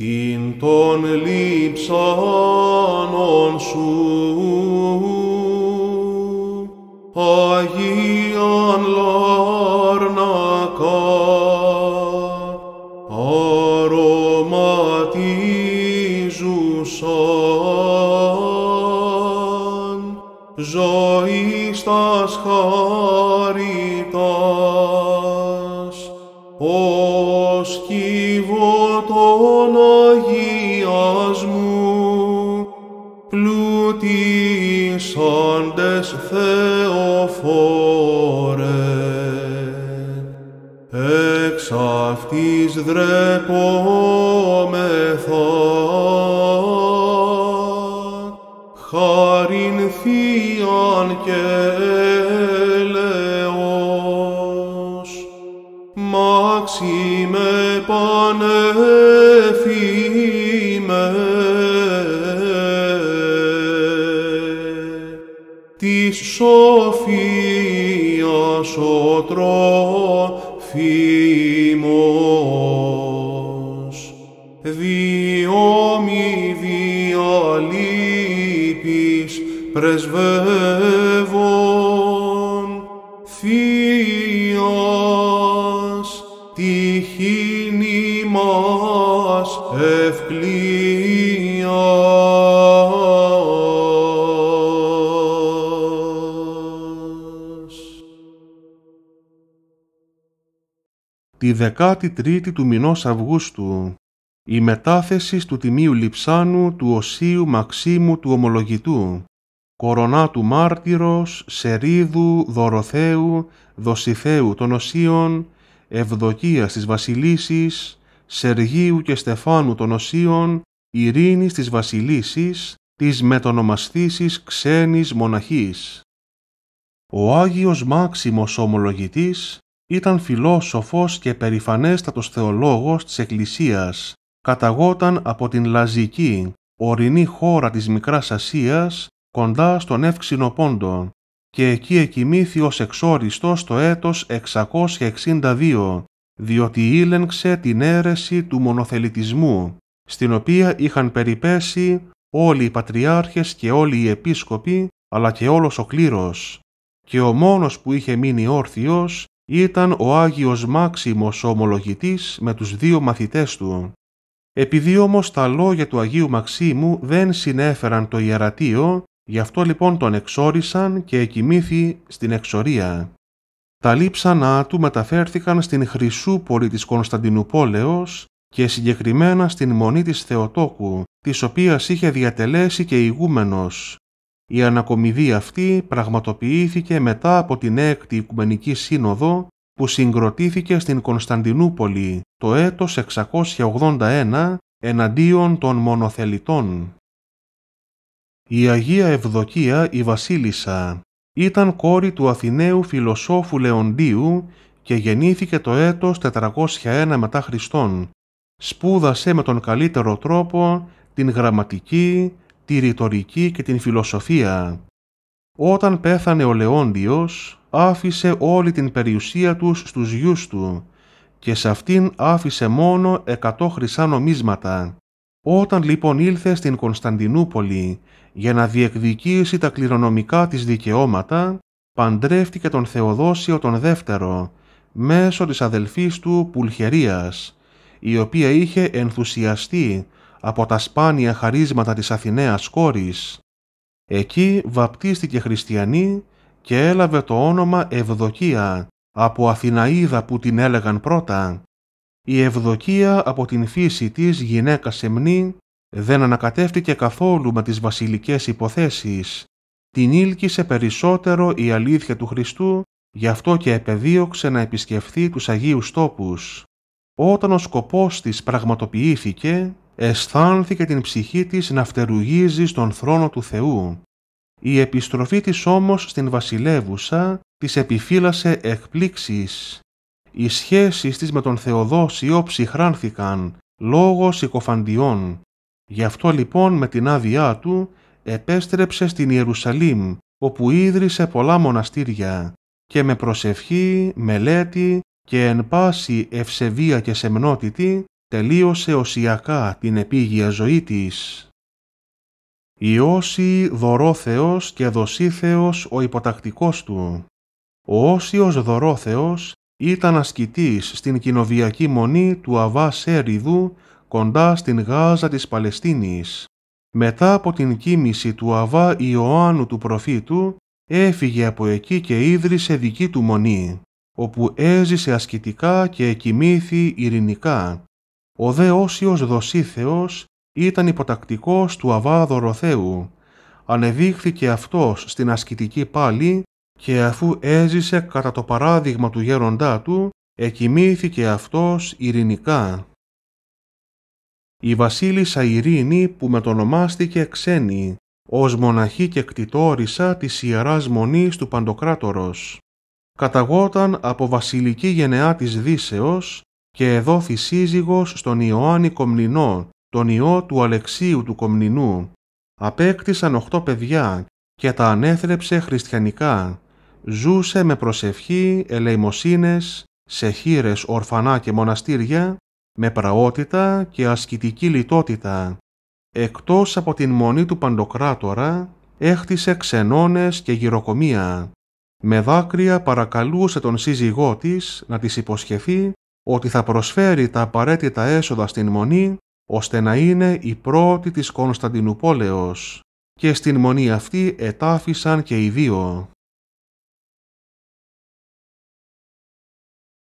την των λείψανων σου, Αγίαν Λαρνακά, αρωματίζουσαν ζωή στας χαριτάς, ως τον Θεοφόρε, εξ αυτής δρεπόμεθα, χάριν θείαν και έλεος, μάξιμε πανέ, της σοφίας ο τροφίμος. Διόμοι διαλύπης πρεσβεύων θείας τη ημάς ευκλίας. τη 13η του μηνός Αυγούστου, η μετάθεση του Τιμίου Λιψάνου του Οσίου Μαξίμου του Ομολογητού, κορονά του Μάρτυρος, Σερίδου, Δωροθέου, Δοσιθέου των Οσίων, Ευδοκίας της Βασιλίσης, Σεργίου και Στεφάνου των Οσίων, Ειρήνης της Βασιλίσης, της μετονομαστήσης ξένης μοναχής. Ο Άγιος Μάξιμος ομολογητής ήταν φιλόσοφος και περηφανέστατος θεολόγος της Εκκλησίας. Καταγόταν από την Λαζική, ορεινή χώρα της Μικράς Ασίας, κοντά στον Εύξηνο Πόντο και εκεί εκοιμήθη ως εξόριστος το έτος 662, διότι ήλεγξε την αίρεση του μονοθελητισμού, στην οποία είχαν περιπέσει όλοι οι πατριάρχες και όλοι οι επίσκοποι, αλλά και όλος ο κλήρος. Και ο μόνος που είχε μείνει όρθιος ήταν ο Άγιος Μάξιμος ο ομολογητής με τους δύο μαθητές του. Επειδή όμως τα λόγια του Αγίου Μαξίμου δεν συνέφεραν το ιερατείο, γι' αυτό λοιπόν τον εξόρισαν και εκοιμήθη στην εξορία. Τα λείψανά του μεταφέρθηκαν στην Χρυσούπολη της Κωνσταντινούπολεως και συγκεκριμένα στην Μονή της Θεοτόκου, της οποίας είχε διατελέσει και ηγούμενος, η ανακομιδή αυτή πραγματοποιήθηκε μετά από την έκτη Οικουμενική Σύνοδο που συγκροτήθηκε στην Κωνσταντινούπολη το έτος 681 εναντίον των μονοθελητών. Η Αγία Ευδοκία η Βασίλισσα ήταν κόρη του Αθηναίου φιλοσόφου Λεοντίου και γεννήθηκε το έτος 401 μετά Χριστόν. Σπούδασε με τον καλύτερο τρόπο την γραμματική, τη ρητορική και την φιλοσοφία. Όταν πέθανε ο Λεόντιος, άφησε όλη την περιουσία τους στους γιους του και σε αυτήν άφησε μόνο εκατό χρυσά νομίσματα. Όταν λοιπόν ήλθε στην Κωνσταντινούπολη για να διεκδικήσει τα κληρονομικά της δικαιώματα, παντρεύτηκε τον Θεοδόσιο τον δεύτερο, μέσω της αδελφής του Πουλχερίας, η οποία είχε ενθουσιαστεί από τα σπάνια χαρίσματα της Αθηναίας κόρης. Εκεί βαπτίστηκε χριστιανή και έλαβε το όνομα Ευδοκία, από Αθηναίδα που την έλεγαν πρώτα. Η Ευδοκία από την φύση της γυναίκα σεμνή δεν ανακατεύτηκε καθόλου με τις βασιλικές υποθέσεις. Την ήλκησε περισσότερο η αλήθεια του Χριστού, γι' αυτό και επεδίωξε να επισκεφθεί τους Αγίους τόπους. Όταν ο σκοπός της πραγματοποιήθηκε, αισθάνθηκε την ψυχή της να φτερουγίζει στον θρόνο του Θεού. Η επιστροφή της όμως στην βασιλεύουσα της επιφύλασε εκπλήξεις. Οι σχέσεις της με τον Θεοδόσιο ψυχράνθηκαν λόγω συκοφαντιών. Γι' αυτό λοιπόν με την άδειά του επέστρεψε στην Ιερουσαλήμ όπου ίδρυσε πολλά μοναστήρια και με προσευχή, μελέτη και εν πάση ευσεβία και σεμνότητη τελείωσε οσιακά την επίγεια ζωή της. Ιώσει δωρόθεος και δοσίθεος ο υποτακτικός του. Ο Όσιος Δωρόθεος ήταν ασκητής στην κοινοβιακή μονή του Αβά Σέριδου κοντά στην Γάζα της Παλαιστίνης. Μετά από την κίνηση του Αβά Ιωάννου του προφήτου, έφυγε από εκεί και ίδρυσε δική του μονή, όπου έζησε ασκητικά και εκοιμήθη ειρηνικά, ο δε Όσιος ήταν υποτακτικός του Αβά Δωροθέου. Ανεδείχθηκε αυτός στην ασκητική πάλι και αφού έζησε κατά το παράδειγμα του γέροντά του, εκοιμήθηκε αυτός ειρηνικά. Η βασίλισσα Ειρήνη που μετονομάστηκε Ξένη, ως μοναχή και κτητόρισα της Ιεράς Μονής του Παντοκράτορος. Καταγόταν από βασιλική γενεά της Δύσεως και εδώ σύζυγος στον Ιωάννη Κομνηνό, τον ιό του Αλεξίου του Κομνηνού. Απέκτησαν οχτώ παιδιά και τα ανέθρεψε χριστιανικά. Ζούσε με προσευχή, ελεημοσύνες, σε χείρες, ορφανά και μοναστήρια, με πραότητα και ασκητική λιτότητα. Εκτός από την μονή του Παντοκράτορα, έχτισε ξενώνες και γυροκομεία. Με δάκρυα παρακαλούσε τον σύζυγό της να της υποσχεθεί ότι θα προσφέρει τα απαραίτητα έσοδα στην μονή ώστε να είναι η πρώτη της Κωνσταντινούπολεως και στην μονή αυτή ετάφησαν και οι δύο.